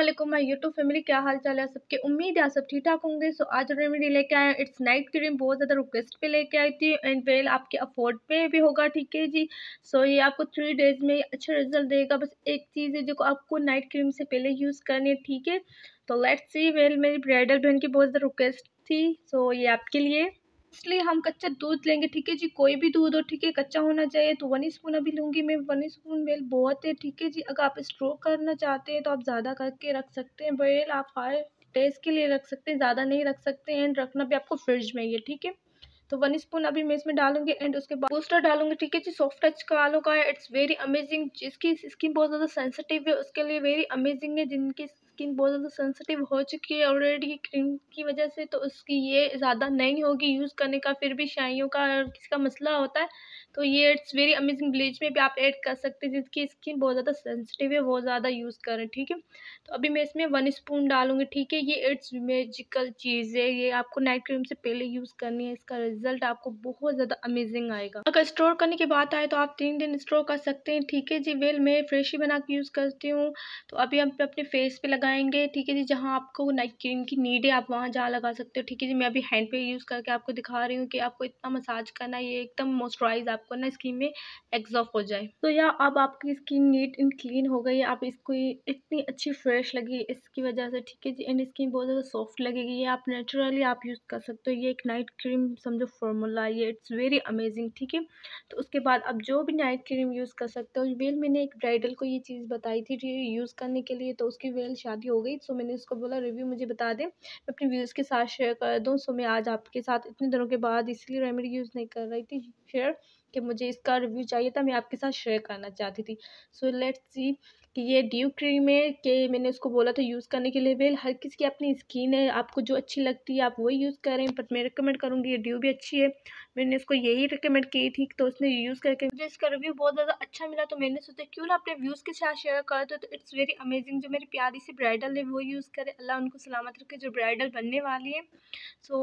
Aslam my YouTube family क्या हाल चाल है सबके उम्मीद है सब ठीक ठाक होंगे सो आज रेमेडी लेके आए इट्स नाइट क्रीम बहुत ज़्यादा रिक्वेस्ट पे लेके आई थी एंड वेल आपके अफोर्ड पे भी होगा ठीक है जी सो so, ये आपको थ्री डेज में अच्छा रिजल्ट देगा बस एक चीज़ है जो आपको नाइट क्रीम से पहले यूज़ करनी है ठीक है तो लेट्स सी वेल मेरी ब्राइडल बहन की बहुत ज़्यादा रिक्वेस्ट थी सो so, ये आपके लिए इसलिए हम कच्चा दूध लेंगे ठीक है जी कोई भी दूध हो ठीक है कच्चा होना चाहिए तो वन स्पून अभी लूँगी मैं वन स्पून बेल बहुत है ठीक है जी अगर आप स्ट्रो करना चाहते हैं तो आप ज़्यादा करके रख सकते हैं बेल आप फाइव डेज के लिए रख सकते हैं ज़्यादा नहीं रख सकते एंड रखना भी आपको फ्रिज में ही है ठीक है तो वन स्पून अभी मैं इसमें डालूंगी एंड उसके बाद बूस्टर डालूंगी ठीक है जी सॉफ्ट टच का आलू का है इट्स वेरी अमेजिंग जिसकी स्किन बहुत ज़्यादा सेंसिटिव है उसके लिए वेरी अमेजिंग है जिनकी स्किन बहुत ज़्यादा सेंसिटिव हो चुकी है ऑलरेडी क्रीम की वजह से तो उसकी ये ज़्यादा नहीं होगी यूज़ करने का फिर भी शाइयों का किसका मसला होता है तो ये इट्स वेरी अमेजिंग ब्लीच में भी आप ऐड कर सकते हैं जिसकी स्किन बहुत ज़्यादा सेंसिटिव है बहुत ज़्यादा यूज़ करें ठीक है तो अभी मैं इसमें वन स्पून डालूंगी ठीक है ये इट्स मेजिकल चीज़ है ये आपको नाइट क्रीम से पहले यूज़ करनी है इसका रिजल्ट आपको बहुत ज़्यादा अमेजिंग आएगा अगर स्टोर करने की बात आए तो आप तीन दिन स्टोर कर सकते हैं ठीक है जी वेल मैं फ्रेश ही बना के यूज़ करती हूँ तो अभी हम अपने फेस पर लगाएंगे ठीक है जी जहाँ आपको नाइट क्रीम की नीड है आप वहाँ जहाँ लगा सकते हो ठीक है जी मैं अभी हैंड पे यूज़ करके आपको दिखा रही हूँ कि आपको इतना मसाज करना ये एकदम मॉइस्चराइज आपको ना स्किन में एग्जॉर्व हो जाए तो या अब आपकी स्किन नीट एंड क्लीन हो गई है आप इसको इतनी अच्छी फ्रेश लगी इसकी वजह से ठीक है जी एंड स्किन बहुत ज़्यादा सॉफ्ट लगेगी ये आप नेचुरली आप यूज़ कर सकते हो ये एक नाइट क्रीम समझो फार्मूला ये इट्स वेरी अमेजिंग ठीक है तो उसके बाद आप जो भी नाइट क्रीम यूज़ कर सकते हो वेल मैंने एक ब्राइडल को ये चीज़ बताई थी यूज़ करने के लिए तो उसकी वेल शायद शादी हो गई सो तो मैंने उसको बोला रिव्यू मुझे बता दें मैं अपने व्यूज़ के साथ शेयर कर दूँ सो मैं आज आपके साथ इतने दिनों के बाद इसलिए रेमेडी यूज़ नहीं कर रही थी शेयर कि मुझे इसका रिव्यू चाहिए था मैं आपके साथ शेयर करना चाहती थी सो लेट्स सी कि ये ड्यू क्रीम है कि मैंने उसको बोला था यूज़ करने के लिए वेल हर किसी की अपनी स्किन है आपको जो अच्छी लगती है आप वही यूज़ करें बट मैं रिकमेंड करूँगी ये ड्यू भी अच्छी है मैंने उसको यही रिकमेंड की थी तो उसने यूज़ करके मुझे इसका रिव्यू बहुत ज़्यादा अच्छा मिला तो मैंने सोचा क्यों ना अपने व्यूज़ के साथ शेयर करा तो इट्स वेरी अमेजिंग जो मेरी प्यारी सी ब्राइडल है वो यूज़ करें अल्लाह उनको सलामत रखे जो ब्राइडल बनने वाली है सो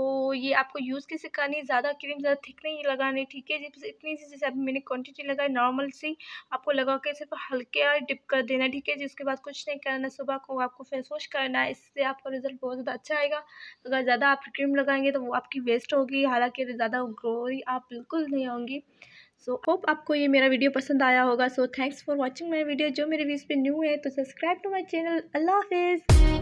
ये आपको यूज़ कैसे करनी ज़्यादा क्रीम ज़्यादा थिक नहीं लगानी ठीक है जिससे इतनी सी जैसे अभी मैंने क्वांटिटी लगाई नॉर्मल सी आपको लगा के सिर्फ हल्के डिप कर देना ठीक है जिसके बाद कुछ नहीं करना सुबह को आपको फेस वॉश करना है इससे आपका रिजल्ट बहुत ज़्यादा अच्छा आएगा अगर ज़्यादा आप क्रीम लगाएंगे तो वो आपकी वेस्ट होगी हालांकि ज़्यादा ग्रोरी आप बिल्कुल नहीं होंगी सो so, होप आपको ये मेरा वीडियो पसंद आया होगा so thanks for watching my video जो मेरे व्यूज़ पे न्यू है तो सब्सक्राइब टू माई चैनल अल्लाह हाफिज़